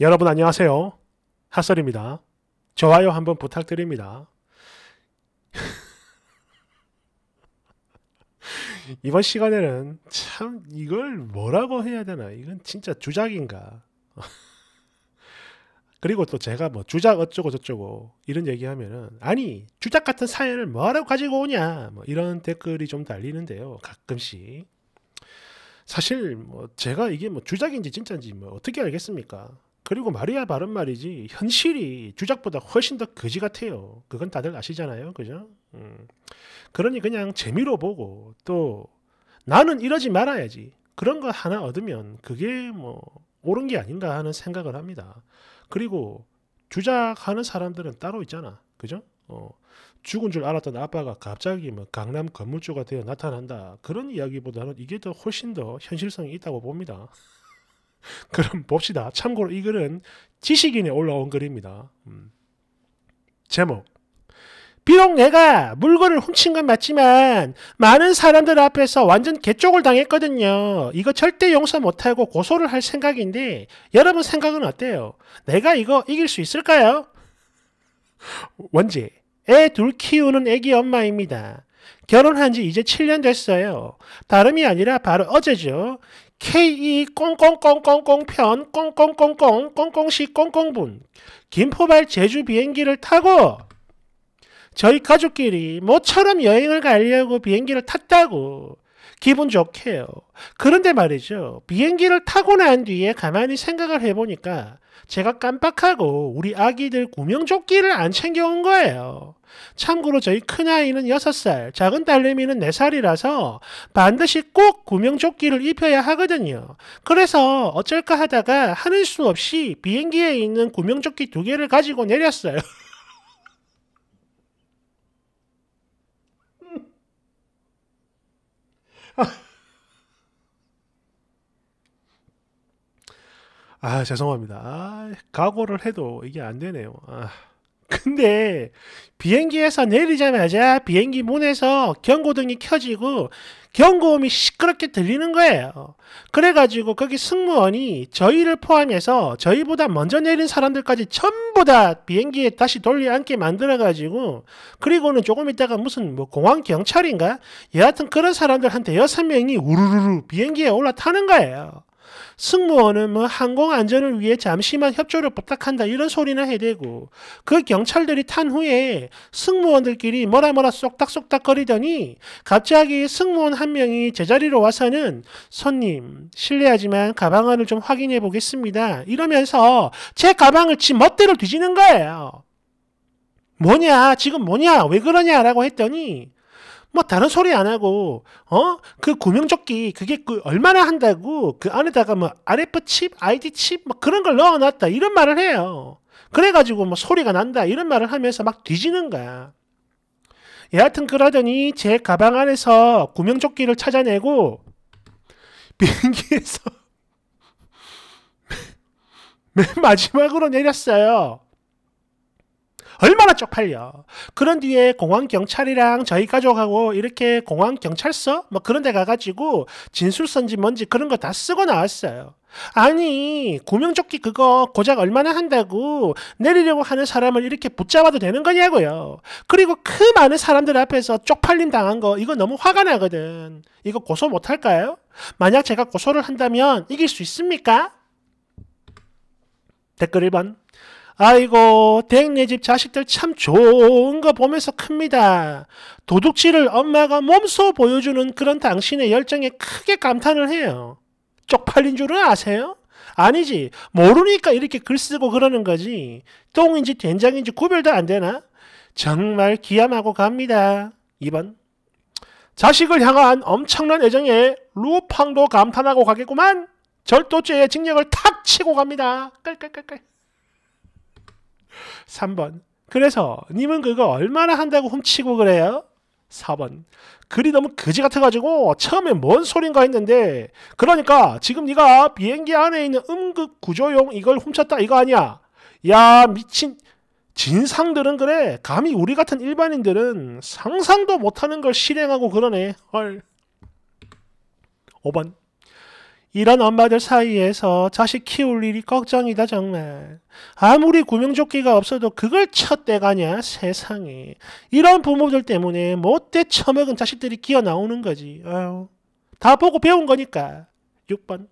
여러분 안녕하세요. 핫설입니다. 좋아요 한번 부탁드립니다. 이번 시간에는 참 이걸 뭐라고 해야 되나 이건 진짜 주작인가 그리고 또 제가 뭐 주작 어쩌고 저쩌고 이런 얘기하면은 아니 주작 같은 사연을 뭐하러 가지고 오냐 뭐 이런 댓글이 좀 달리는데요 가끔씩 사실 뭐 제가 이게 뭐 주작인지 진짜인지 뭐 어떻게 알겠습니까 그리고 말이야 바른 말이지 현실이 주작보다 훨씬 더 거지 같아요. 그건 다들 아시잖아요, 그죠? 음. 그러니 그냥 재미로 보고 또 나는 이러지 말아야지 그런 거 하나 얻으면 그게 뭐 옳은 게 아닌가 하는 생각을 합니다. 그리고 주작하는 사람들은 따로 있잖아, 그죠? 어, 죽은 줄 알았던 아빠가 갑자기 뭐 강남 건물주가 되어 나타난다 그런 이야기보다는 이게 더 훨씬 더 현실성이 있다고 봅니다. 그럼 봅시다. 참고로 이 글은 지식인에 올라온 글입니다. 음. 제목 비록 내가 물건을 훔친 건 맞지만 많은 사람들 앞에서 완전 개쪽을 당했거든요. 이거 절대 용서 못하고 고소를 할 생각인데 여러분 생각은 어때요? 내가 이거 이길 수 있을까요? 원지, 애 둘 키우는 애기 엄마입니다. 결혼한 지 이제 7년 됐어요. 다름이 아니라 바로 어제죠. KE 꽁꽁꽁꽁꽁 편 꽁꽁꽁꽁 꽁꽁시 꽁꽁분 김포발 제주 비행기를 타고 저희 가족끼리 모처럼 여행을 가려고 비행기를 탔다고 기분 좋게요. 그런데 말이죠. 비행기를 타고 난 뒤에 가만히 생각을 해보니까 제가 깜빡하고 우리 아기들 구명조끼를 안 챙겨온 거예요. 참고로 저희 큰아이는 6살, 작은 딸내미는 4살이라서 반드시 꼭 구명조끼를 입혀야 하거든요. 그래서 어쩔까 하다가 하는 수 없이 비행기에 있는 구명조끼 두 개를 가지고 내렸어요. 아 죄송합니다. 아, 각오를 해도 이게 안 되네요. 아. 근데 비행기에서 내리자마자 비행기 문에서 경고등이 켜지고 경고음이 시끄럽게 들리는 거예요. 그래가지고 거기 승무원이 저희를 포함해서 저희보다 먼저 내린 사람들까지 전부 다 비행기에 다시 돌려않게 만들어가지고 그리고는 조금 있다가 무슨 뭐 공항 경찰인가 여하튼 그런 사람들 한 대여섯 명이 우르르르 비행기에 올라타는 거예요. 승무원은 뭐 항공 안전을 위해 잠시만 협조를 부탁한다 이런 소리나 해대고 그 경찰들이 탄 후에 승무원들끼리 뭐라 뭐라 쏙닥쏙닥 거리더니 갑자기 승무원 한 명이 제자리로 와서는 손님 실례하지만 가방 안을 좀 확인해 보겠습니다 이러면서 제 가방을 지 멋대로 뒤지는 거예요. 뭐냐 지금 뭐냐 왜 그러냐라고 했더니 뭐 다른 소리 안 하고 어 그 구명조끼 그게 그 얼마나 한다고 그 안에다가 뭐 RF 칩, ID 칩뭐 그런 걸 넣어놨다 이런 말을 해요. 그래가지고 뭐 소리가 난다 이런 말을 하면서 막 뒤지는 거야. 여하튼 그러더니 제 가방 안에서 구명조끼를 찾아내고 비행기에서 맨 마지막으로 내렸어요. 얼마나 쪽팔려. 그런 뒤에 공항 경찰이랑 저희 가족하고 이렇게 공항 경찰서 뭐 그런 데 가가지고 진술서인지 뭔지 그런 거 다 쓰고 나왔어요. 아니 구명조끼 그거 고작 얼마나 한다고 내리려고 하는 사람을 이렇게 붙잡아도 되는 거냐고요. 그리고 그 많은 사람들 앞에서 쪽팔림 당한 거 이거 너무 화가 나거든. 이거 고소 못할까요? 만약 제가 고소를 한다면 이길 수 있습니까? 댓글 1번 아이고, 댕네 집 자식들 참 좋은 거 보면서 큽니다. 도둑질을 엄마가 몸소 보여주는 그런 당신의 열정에 크게 감탄을 해요. 쪽팔린 줄은 아세요? 아니지. 모르니까 이렇게 글 쓰고 그러는 거지. 똥인지 된장인지 구별도 안 되나? 정말 기함하고 갑니다. 2번. 자식을 향한 엄청난 애정에 루팡도 감탄하고 가겠구만. 절도죄의 징력을탁 치고 갑니다. 깔깔깔깔. 3번. 그래서 님은 그거 얼마나 한다고 훔치고 그래요? 4번. 글이 너무 그지 같아가지고 처음에 뭔 소린가 했는데 그러니까 지금 네가 비행기 안에 있는 음극 구조용 이걸 훔쳤다 이거 아니야. 야 미친 진상들은 그래 감히 우리 같은 일반인들은 상상도 못하는 걸 실행하고 그러네 헐 5번 이런 엄마들 사이에서 자식 키울 일이 걱정이다 정말. 아무리 구명조끼가 없어도 그걸 첫대가냐 세상에. 이런 부모들 때문에 못돼 처먹은 자식들이 기어 나오는 거지. 아유, 다 보고 배운 거니까. 6번.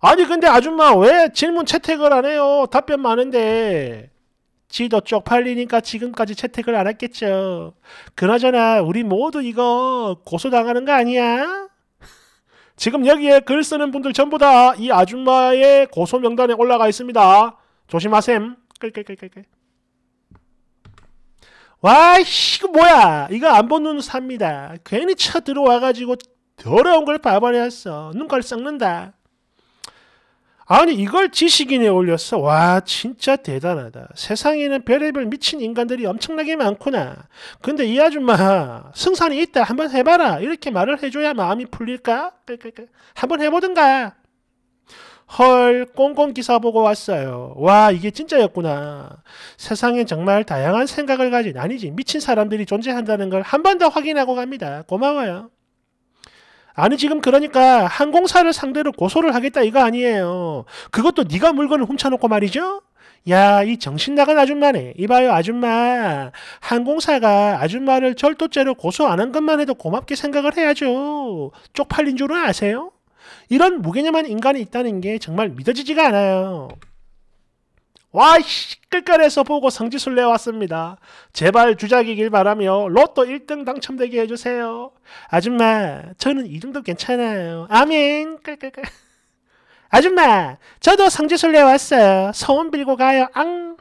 아니 근데 아줌마 왜 질문 채택을 안 해요? 답변 많은데. 지도 쪽팔리니까 지금까지 채택을 안 했겠죠. 그나저나 우리 모두 이거 고소당하는 거 아니야? 지금 여기에 글 쓰는 분들 전부 다 이 아줌마의 고소 명단에 올라가 있습니다. 조심하셈. 끌끌끌끌끌. 와, 이거 뭐야? 이거 안 본 눈 삽니다. 괜히 쳐 들어와가지고 더러운 걸 봐버렸어. 눈깔 썩는다. 아니 이걸 지식인에 올렸어. 와 진짜 대단하다. 세상에는 별의별 미친 인간들이 엄청나게 많구나. 근데 이 아줌마 승산이 있다. 한번 해봐라. 이렇게 말을 해줘야 마음이 풀릴까? 한번 해보든가. 헐 꽁꽁 기사 보고 왔어요. 와 이게 진짜였구나. 세상엔 정말 다양한 생각을 가진 아니지 미친 사람들이 존재한다는 걸 한 번 더 확인하고 갑니다. 고마워요. 아니 지금 그러니까 항공사를 상대로 고소를 하겠다 이거 아니에요. 그것도 네가 물건을 훔쳐놓고 말이죠. 야, 이 정신 나간 아줌마네. 이봐요, 아줌마. 항공사가 아줌마를 절도죄로 고소 안 한 것만 해도 고맙게 생각을 해야죠. 쪽팔린 줄은 아세요? 이런 무개념한 인간이 있다는 게 정말 믿어지지가 않아요. 와이씨끌끌에서 보고 성지순례 왔습니다. 제발 주작이길 바라며 로또 1등 당첨되게 해주세요. 아줌마 저는 이 정도 괜찮아요. 아멘 끌끌끌 아줌마 저도 성지순례 왔어요. 소원 빌고 가요. 앙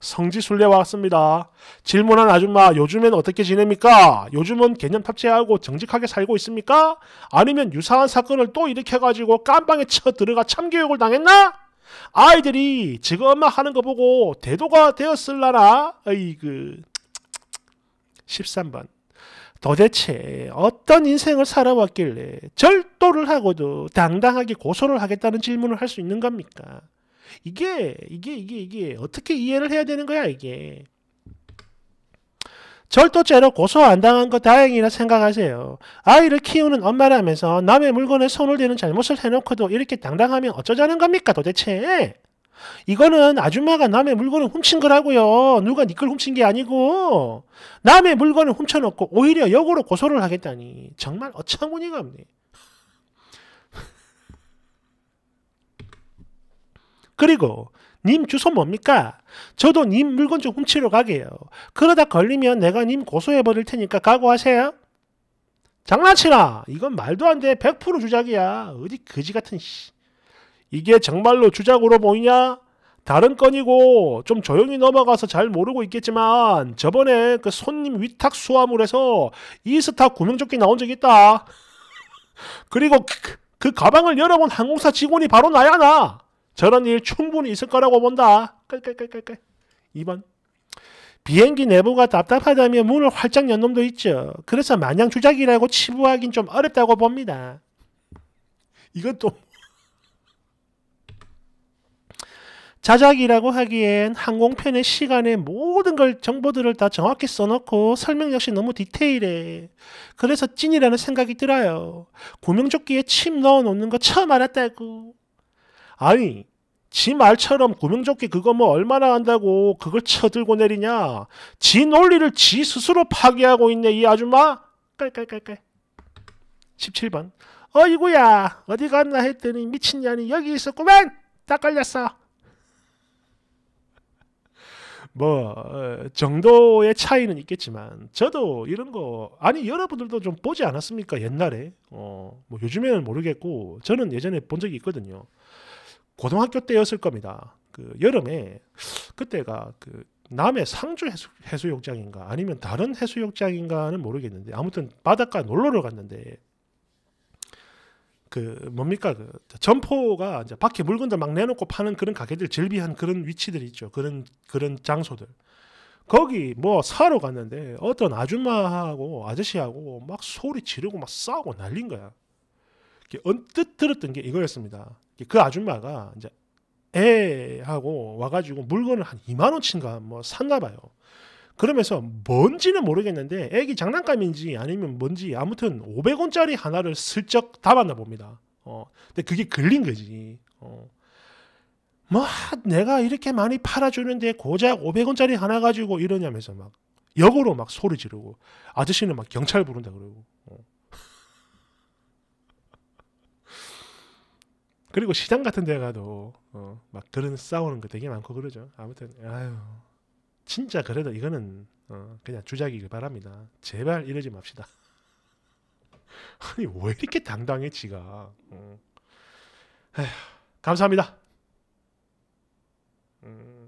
성지순례 왔습니다. 질문한 아줌마 요즘엔 어떻게 지냅니까? 요즘은 개념 탑재하고 정직하게 살고 있습니까? 아니면 유사한 사건을 또 일으켜가지고 깜방에 쳐 들어가 참교육을 당했나? 아이들이 지금 엄마 하는 거 보고 대도가 되었을라나? 아이그 13번 도대체 어떤 인생을 살아왔길래 절도를 하고도 당당하게 고소를 하겠다는 질문을 할 수 있는 겁니까? 이게 이게 이게 이게 어떻게 이해를 해야 되는 거야 이게 절도죄로 고소 안 당한 거 다행이라 생각하세요. 아이를 키우는 엄마라면서 남의 물건에 손을 대는 잘못을 해놓고도 이렇게 당당하면 어쩌자는 겁니까 도대체? 이거는 아줌마가 남의 물건을 훔친 거라고요. 누가 니걸 네 훔친 게 아니고 남의 물건을 훔쳐놓고 오히려 역으로 고소를 하겠다니 정말 어처구니가 없네. 그리고 님 주소 뭡니까? 저도 님 물건 좀 훔치러 가게요. 그러다 걸리면 내가 님 고소해버릴 테니까 각오하세요. 장난치나! 이건 말도 안 돼. 100% 주작이야. 어디 그지 같은 씨. 이게 정말로 주작으로 보이냐? 다른 건이고 좀 조용히 넘어가서 잘 모르고 있겠지만 저번에 그 손님 위탁 수화물에서 이스타 구명조끼 나온 적 있다. 그리고 그, 그 가방을 열어본 항공사 직원이 바로 나야 나. 저런 일 충분히 있을 거라고 본다. 깔깔깔깔깔. 2번. 비행기 내부가 답답하다며 문을 활짝 연 놈도 있죠. 그래서 마냥 주작이라고 치부하긴 좀 어렵다고 봅니다. 이건 또 자작이라고 하기엔 항공편의 시간에 모든 걸 정보들을 다 정확히 써놓고 설명 역시 너무 디테일해. 그래서 찐이라는 생각이 들어요. 구명조끼에 침 넣어놓는 거 처음 알았다고. 아니 지 말처럼 구명조끼 그거 뭐 얼마나 한다고 그걸 쳐들고 내리냐. 지 논리를 지 스스로 파괴하고 있네 이 아줌마. 깔깔깔깔. 17번. 어이구야 어디 갔나 했더니 미친년이 여기 있었구만. 딱 걸렸어. 뭐 어, 정도의 차이는 있겠지만 저도 이런 거 아니 여러분들도 좀 보지 않았습니까 옛날에 어뭐 요즘에는 모르겠고 저는 예전에 본 적이 있거든요 고등학교 때였을 겁니다. 그 여름에 그때가 그 남해 상주 해수, 해수 욕장인가 아니면 다른 해수욕장인가는 모르겠는데 아무튼 바닷가 놀러를 갔는데 그 뭡니까 그 점포가 이제 밖에 물건들 막 내놓고 파는 그런 가게들 즐비한 그런 위치들 있죠 그런 그런 장소들 거기 뭐 사러 갔는데 어떤 아줌마하고 아저씨하고 막 소리 지르고 막 싸우고 난린 거야 언뜻 들었던 게 이거였습니다 그 아줌마가 이제 애하고 와가지고 물건을 한 2만 원치인가 뭐 산가 봐요. 그러면서 뭔지는 모르겠는데 애기 장난감인지 아니면 뭔지 아무튼 500원짜리 하나를 슬쩍 담았나 봅니다. 어, 근데 그게 걸린 거지. 어. 뭐 내가 이렇게 많이 팔아주는데 고작 500원짜리 하나 가지고 이러냐면서 막 역으로 막 소리 지르고 아저씨는 막 경찰 부른다 그러고 어. 그리고 시장 같은 데 가도 어, 막 그런 싸우는 거 되게 많고 그러죠. 아무튼 아유 진짜 그래도 이거는 어, 그냥 주작이길 바랍니다. 제발 이러지 맙시다. 아니 왜 이렇게 당당해 지가. 어. 에휴, 감사합니다. 음.